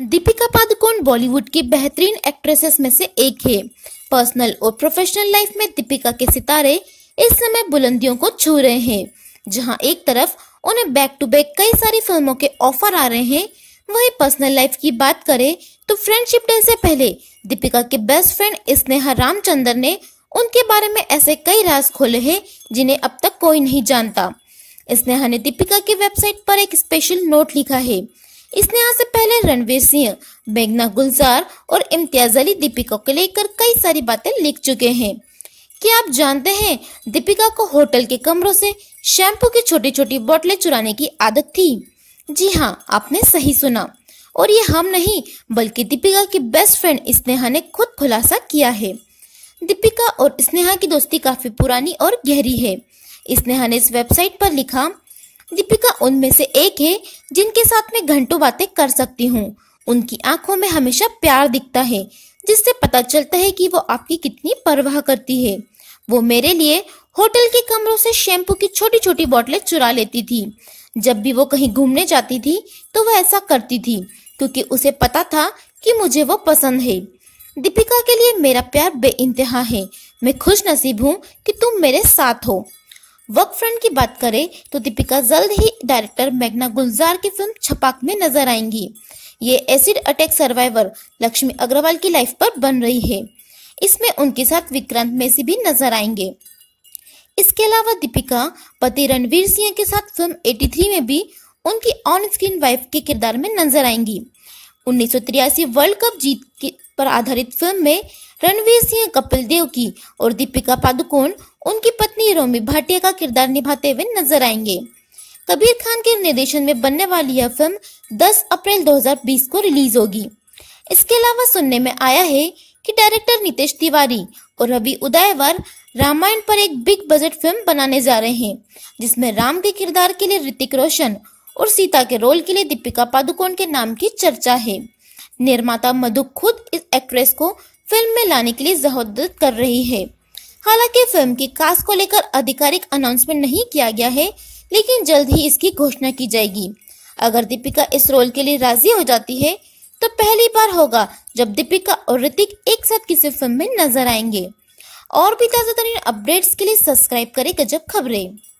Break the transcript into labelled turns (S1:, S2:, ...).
S1: दीपिका पादुकोण बॉलीवुड की बेहतरीन एक्ट्रेसेस में से एक है पर्सनल और प्रोफेशनल लाइफ में दीपिका के सितारे इस समय बुलंदियों को छू रहे हैं जहां एक तरफ उन्हें बैक टू बैक कई सारी फिल्मों के ऑफर आ रहे हैं वहीं पर्सनल लाइफ की बात करें तो फ्रेंडशिप डे से पहले दीपिका के बेस्ट फ्रेंड स्नेहा रामचंद्र ने उनके बारे में ऐसे कई राज खोले हैं जिन्हें अब तक कोई नहीं जानता स्नेहा ने दीपिका की वेबसाइट पर एक स्पेशल नोट लिखा है इसने आज से पहले रणवीर सिंह मेघना गुलजार और इम्तियाज अली दीपिका को लेकर कई सारी बातें लिख चुके हैं क्या आप जानते हैं दीपिका को होटल के कमरों से शैम्पू की छोटी छोटी बोतलें चुराने की आदत थी जी हाँ आपने सही सुना और ये हम नहीं बल्कि दीपिका की बेस्ट फ्रेंड स्नेहा ने खुद खुलासा किया है दीपिका और स्नेहा की दोस्ती काफी पुरानी और गहरी है स्नेहा ने इस वेबसाइट पर लिखा दीपिका उनमें से एक है जिनके साथ मैं घंटों बातें कर सकती हूँ उनकी आंखों में हमेशा प्यार दिखता है जिससे पता चलता है कि वो आपकी कितनी परवाह करती है वो मेरे लिए होटल के कमरों से शैम्पू की छोटी छोटी बोतलें चुरा लेती थी जब भी वो कहीं घूमने जाती थी तो वह ऐसा करती थी क्योंकि उसे पता था कि मुझे वो पसंद है दीपिका के लिए मेरा प्यार बे है मैं खुश नसीब हूँ कि तुम मेरे साथ हो वर्क फ्रंट की बात करें तो दीपिका जल्द ही डायरेक्टर मेघना गुलजार की फिल्म छपाक में नजर आएंगी ये acid attack survivor Lakshmi Agarwal की लाइफ पर बन रही है इसमें उनके साथ विक्रांत मेसी भी नजर आएंगे इसके अलावा दीपिका पति रणवीर सिंह के साथ फिल्म 83 में भी उनकी ऑन स्क्रीन वाइफ के किरदार में नजर आएंगी उन्नीस वर्ल्ड कप जीत पर आधारित फिल्म में रणवीर सिंह कपिल देव की और दीपिका पादुकोण उनकी पत्नी रोमी भाटिया का किरदार निभाते हुए नजर आएंगे कबीर खान के निर्देशन में बनने वाली यह फिल्म 10 अप्रैल 2020 को रिलीज होगी इसके अलावा सुनने में आया है कि डायरेक्टर नितेश तिवारी और रवि उदयवर रामायण पर एक बिग बजट फिल्म बनाने जा रहे हैं जिसमें राम के किरदार के लिए ऋतिक रोशन और सीता के रोल के लिए दीपिका पादुकोण के नाम की चर्चा है निर्माता मधु खुद इस एक्ट्रेस को फिल्म में लाने के लिए जहदत कर रही है हालांकि फिल्म की कास्ट को लेकर आधिकारिक अनाउंसमेंट नहीं किया गया है लेकिन जल्द ही इसकी घोषणा की जाएगी अगर दीपिका इस रोल के लिए राजी हो जाती है तो पहली बार होगा जब दीपिका और ऋतिक एक साथ किसी फिल्म में नजर आएंगे और भी ताजा तरीन अपडेट्स के लिए सब्सक्राइब करें गजब खबरें